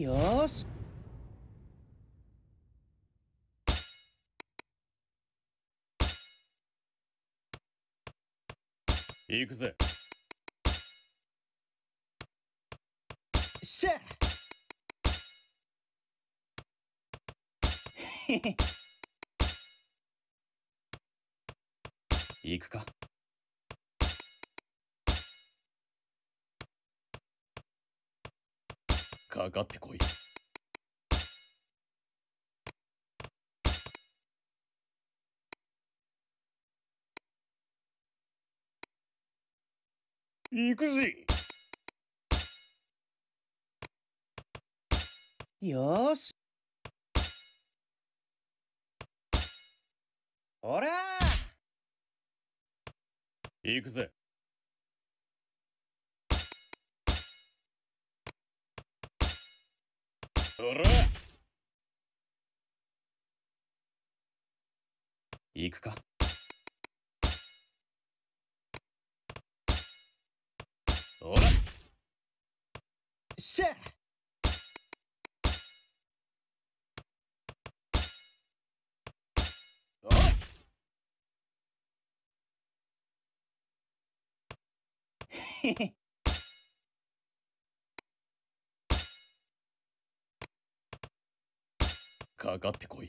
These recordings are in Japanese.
よし行くぜしゃ行くかかかってこい。行くぜよしほら行くぜそら行くかほらしゃおいへへかかってこい。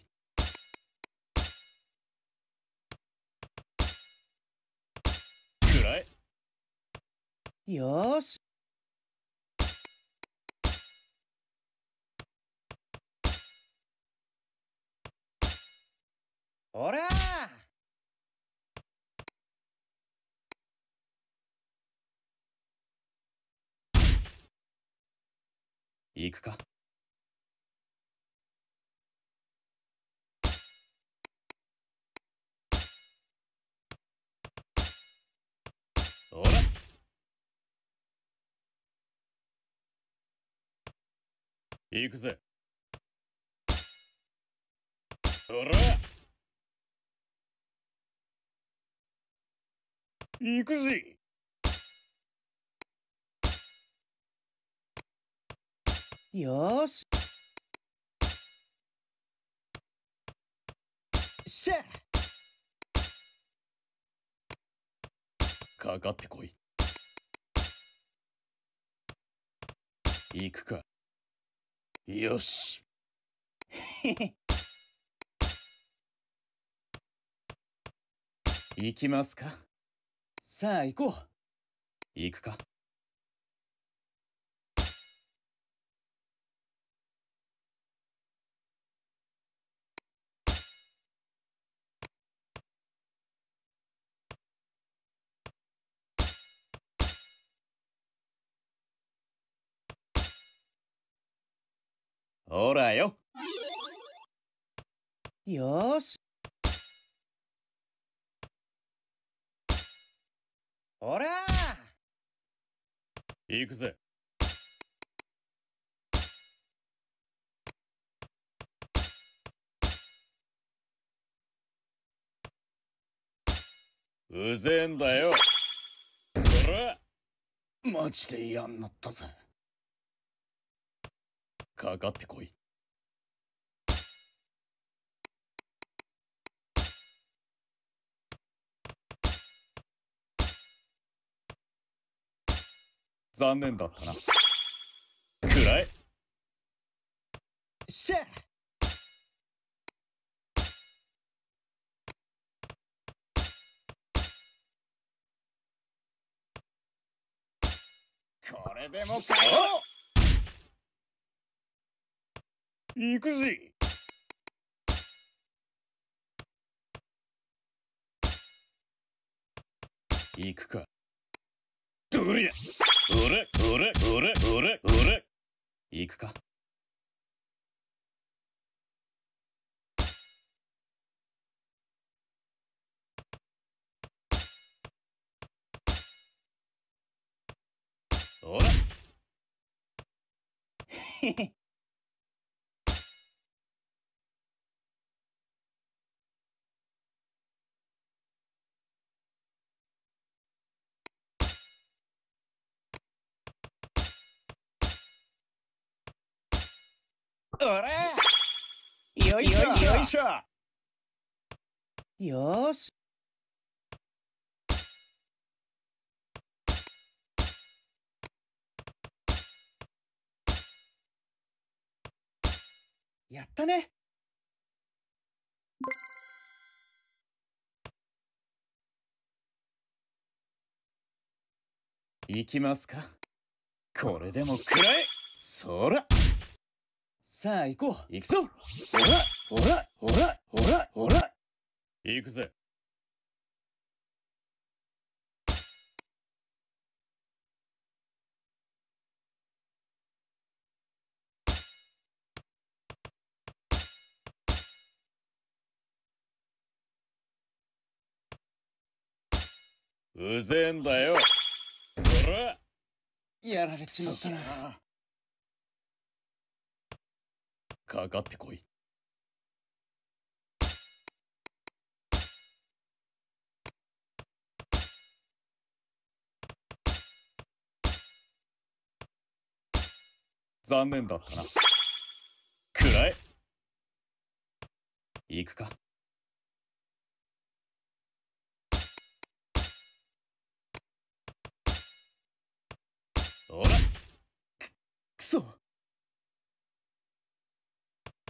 くらえ。よし。ら行くか行くぜほら行くぜよししゃかかってこい行くかよし。行きますかさあ行こう。行くかほらよ。よし。ほら行くぜ。うぜえんだよ。こらマジで嫌になったぜ。かかってこい。残念だったな。くらえ。これでもかよ行くぜくかどりゃおへへれよいしょよいしょよしやったねいきますかこれでもくらえそらさあ行こう行くぞほらほらほらほらほら行くぜうぜえんだよほらやられちまったなかかってこい。残念だったな。くらえ。行くか。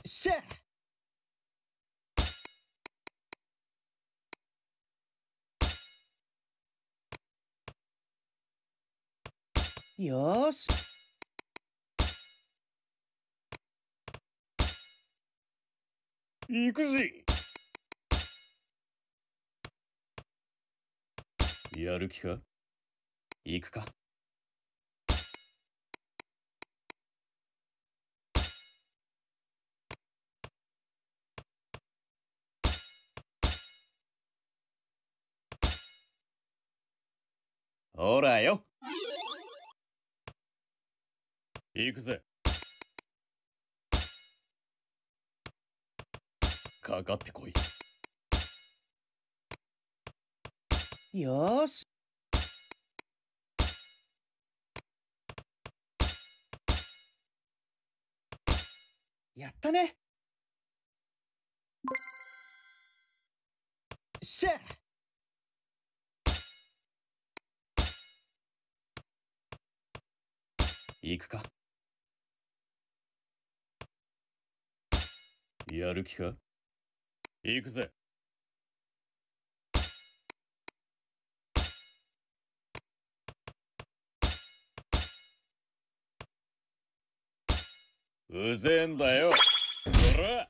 シェよし行くぜやる気か行くかほらよ行くぜかかってこいよしやったね行くかやる気か行くぜうぜえんだよら